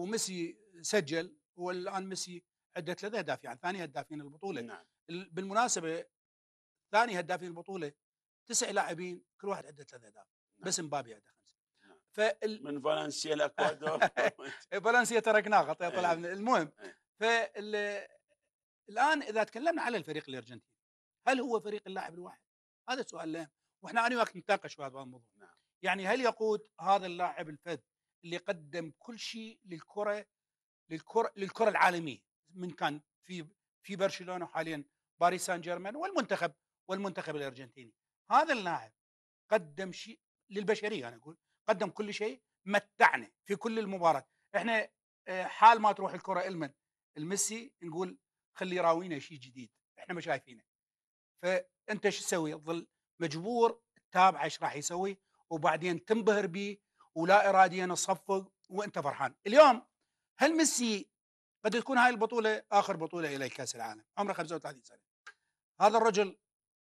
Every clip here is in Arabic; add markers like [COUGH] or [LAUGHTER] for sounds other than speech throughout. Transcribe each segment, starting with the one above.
وميسي سجل والان ميسي عنده ثلاث اهداف يعني ثاني هدافين البطوله نعم. بالمناسبه ثاني هدافين البطوله تسع لاعبين كل واحد عنده ثلاث اهداف نعم. بس مبابي عنده خمسه نعم. فال... من فالنسيا لاكوادور [LAUGHS] فالنسيا تركناه خطيه طلع من المهم إيه. فال... الان اذا تكلمنا على الفريق الارجنتيني هل هو فريق اللاعب الواحد؟ هذا السؤال له واحنا انا وياك نتناقش في هذا الموضوع نعم. يعني هل يقود هذا اللاعب الفذ اللي قدم كل شيء للكره للكره للكره العالميه من كان في في برشلونه وحاليا باريس سان جيرمان والمنتخب والمنتخب الارجنتيني هذا اللاعب قدم شيء للبشريه انا اقول قدم كل شيء متعنا في كل المباراه احنا آه، حال ما تروح الكره المن الميسي نقول خلي يراوينا شيء جديد احنا ما شايفينه فانت شو تسوي تظل مجبور تتابع ايش راح يسوي وبعدين تنبهر به ولا اراديا تصفق وانت فرحان اليوم هل ميسي قد تكون هاي البطوله اخر بطوله الى كاس العالم عمره 35 سنه هذا الرجل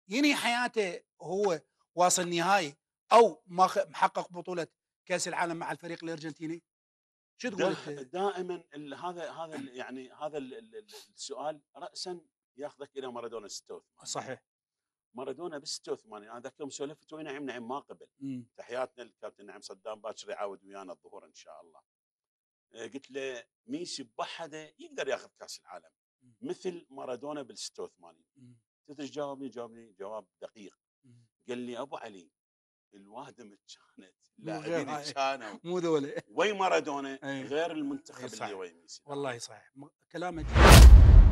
ينهي حياته وهو واصل نهائي او ما محقق بطوله كاس العالم مع الفريق الارجنتيني شو تقول دائما هذا هذا يعني هذا السؤال راسا ياخذك الى مارادونا 86 صحيح مارادونا بال 86 انا ذاك اليوم سولفت ويا نعيم نعيم ما قبل مم. تحياتنا للكابتن نعيم صدام باكر يعاود ويانا الظهور ان شاء الله آه، قلت له ميسي بوحده يقدر ياخذ كاس العالم مم. مثل مارادونا بال 86 تدري جاوبني جاوبني جواب دقيق مم. قال لي ابو علي الوادم كانت لاعبين كانوا [LAUGHS] مو ذولي وي مارادونا أيوه. غير المنتخب اللي وي ميسي والله صحيح كلامك